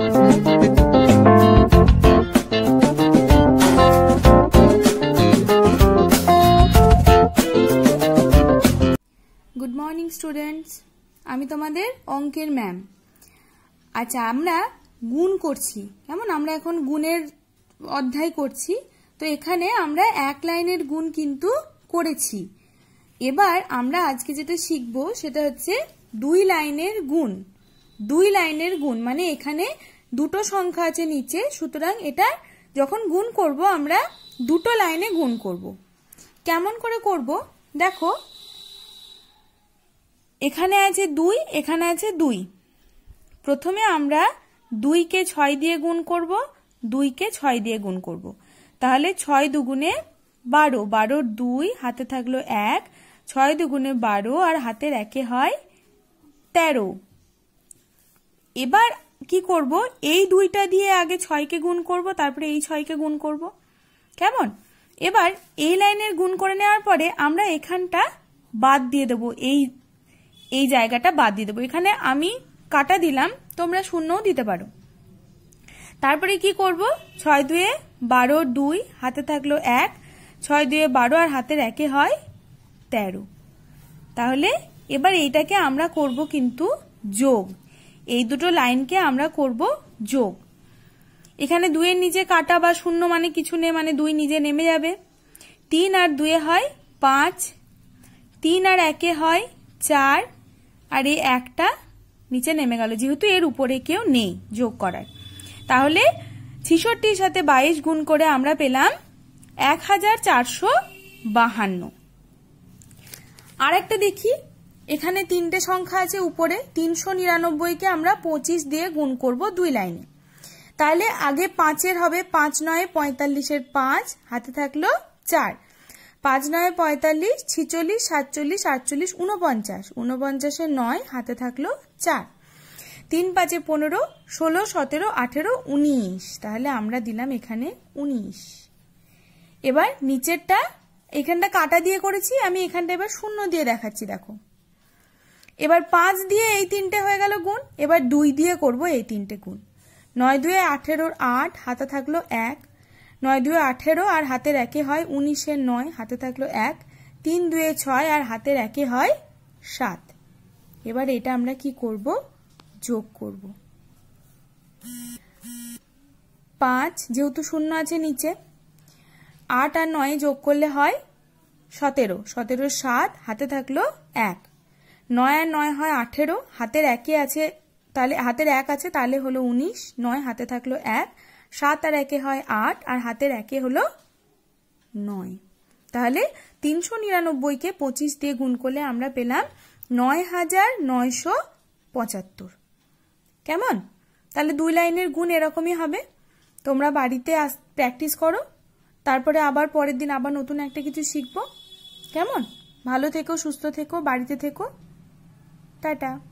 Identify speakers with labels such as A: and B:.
A: good morning students আমি তোমাদের অঙ্কের ম্যাম আচ্ছা আমরা গুণ করছি কেমন আমরা এখন গুণের অধ্যায় করছি তো এখানে আমরা এক লাইনের গুণ কিন্তু করেছি এবার আমরা আজকে যেটা শিখব সেটা হচ্ছে দুই লাইনের গুণ দুই লাইনের গুণ মানে এখানে দুটো সংখ্যা আছে নিচে সুতরাং এটা যখন গুণ করব আমরা দুটো লাইনে গুণ করব কেমন করে করব দেখো এখানে আছে দুই এখানে আছে দুই প্রথমে আমরা দুইকে ছয় দিয়ে গুণ করব দুইকে ছয় দিয়ে গুণ করব তাহলে ছয় দুগুণে বারো বারো দুই হাতে থাকলো এক ছয় দুগুণে বারো আর হাতের একে হয় তেরো এবার কি করব এই দুইটা দিয়ে আগে ছয়কে গুণ করব তারপরে এই ছয়কে গুণ করব কেমন এবার এই লাইনের গুণ করে নেওয়ার পরে আমরা এখানটা বাদ দিয়ে দেবো এই এই জায়গাটা বাদ দিয়ে দেবো এখানে আমি কাটা দিলাম তোমরা শূন্যও দিতে পারো তারপরে কি করব ছয় দুয়ে বারো দুই হাতে থাকলো এক ছয় দুয়ে বারো আর হাতের একে হয় তেরো তাহলে এবার এইটাকে আমরা করব কিন্তু যোগ এই দুটো লাইনকে আমরা করব যোগ এখানে দুয়ের নিচে কাটা বা শূন্য মানে কিছু নেই মানে দুই নিজে নেমে যাবে তিন আর দুয়ে হয় পাঁচ তিন আর একে হয় চার আর এই একটা নিচে নেমে গেল যেহেতু এর উপরে কেউ নেই যোগ করার তাহলে ছিষট্টির সাথে বাইশ গুণ করে আমরা পেলাম এক হাজার চারশো বাহান্ন আর একটা দেখি এখানে তিনটে সংখ্যা আছে উপরে তিনশো নিরানব্বইকে আমরা পঁচিশ দিয়ে গুণ করব দুই লাইনে তাহলে আগে পাঁচের হবে পাঁচ নয় পঁয়তাল্লিশের পাঁচ হাতে থাকলো চার পাঁচ নয় পঁয়তাল্লিশ ছিচল্লিশ সাতচল্লিশ আটচল্লিশ উনপঞ্চাশ উনপঞ্চাশে নয় হাতে থাকলো চার তিন পাঁচে পনেরো ষোলো সতেরো আঠেরো উনিশ তাহলে আমরা দিলাম এখানে উনিশ এবার নিচেরটা এখানটা কাটা দিয়ে করেছি আমি এখানটা এবার শূন্য দিয়ে দেখাচ্ছি দেখো এবার পাঁচ দিয়ে এই তিনটে হয়ে গেল গুণ এবার দুই দিয়ে করব এই তিনটে গুণ নয় দুয়ে আঠেরোর আট হাতে থাকলো এক নয় দুয়ে আঠেরো আর হাতের একে হয় উনিশের নয় হাতে থাকলো এক তিন দুয়ে ছয় আর হাতের একে হয় সাত এবার এটা আমরা কি করব যোগ করব পাঁচ যেহেতু শূন্য আছে নিচে আট আর নয় যোগ করলে হয় সতেরো সতেরো সাত হাতে থাকলো এক নয় আর নয় হয় আঠেরো হাতের একে আছে তাহলে হাতের এক আছে তাহলে হলো উনিশ নয় হাতে থাকলো এক সাত আর একে হয় আট আর হাতের একে হলো নয় তাহলে তিনশো নিরানব্বইকে পঁচিশ দিয়ে গুণ করলে আমরা পেলাম নয় হাজার নয়শো পঁচাত্তর কেমন তাহলে দুই লাইনের গুণ এরকমই হবে তোমরা বাড়িতে প্র্যাকটিস করো তারপরে আবার পরের দিন আবার নতুন একটা কিছু শিখবো কেমন ভালো থেকো সুস্থ থেকো বাড়িতে থেকো 豆豆。